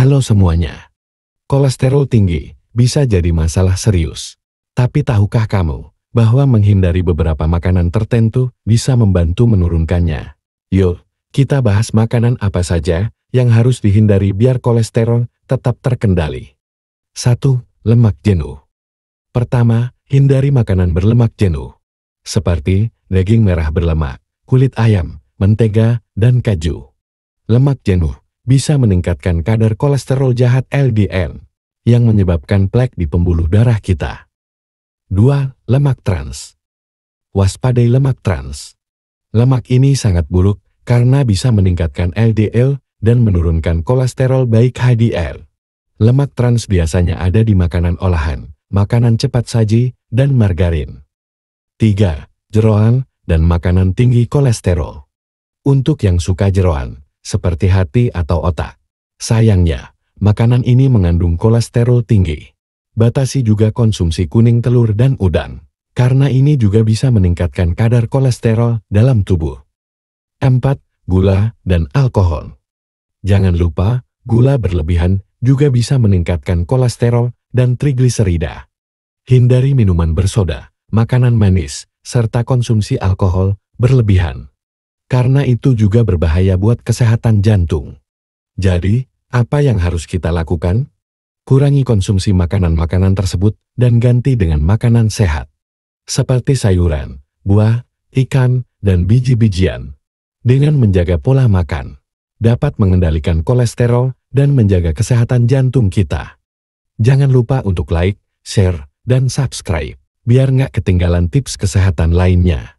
Halo semuanya. Kolesterol tinggi bisa jadi masalah serius. Tapi tahukah kamu bahwa menghindari beberapa makanan tertentu bisa membantu menurunkannya? Yuk, kita bahas makanan apa saja yang harus dihindari biar kolesterol tetap terkendali. 1. Lemak jenuh. Pertama, hindari makanan berlemak jenuh. Seperti daging merah berlemak, kulit ayam, mentega, dan kaju. Lemak jenuh bisa meningkatkan kadar kolesterol jahat LDL yang menyebabkan plek di pembuluh darah kita. 2. Lemak trans. Waspadai lemak trans. Lemak ini sangat buruk karena bisa meningkatkan LDL dan menurunkan kolesterol baik HDL. Lemak trans biasanya ada di makanan olahan, makanan cepat saji, dan margarin. 3. Jeroan dan makanan tinggi kolesterol. Untuk yang suka jeroan, seperti hati atau otak. Sayangnya, makanan ini mengandung kolesterol tinggi. Batasi juga konsumsi kuning telur dan udang, karena ini juga bisa meningkatkan kadar kolesterol dalam tubuh. 4. Gula dan alkohol Jangan lupa, gula berlebihan juga bisa meningkatkan kolesterol dan trigliserida. Hindari minuman bersoda, makanan manis, serta konsumsi alkohol berlebihan karena itu juga berbahaya buat kesehatan jantung. Jadi, apa yang harus kita lakukan? Kurangi konsumsi makanan-makanan tersebut dan ganti dengan makanan sehat, seperti sayuran, buah, ikan, dan biji-bijian. Dengan menjaga pola makan, dapat mengendalikan kolesterol dan menjaga kesehatan jantung kita. Jangan lupa untuk like, share, dan subscribe biar nggak ketinggalan tips kesehatan lainnya.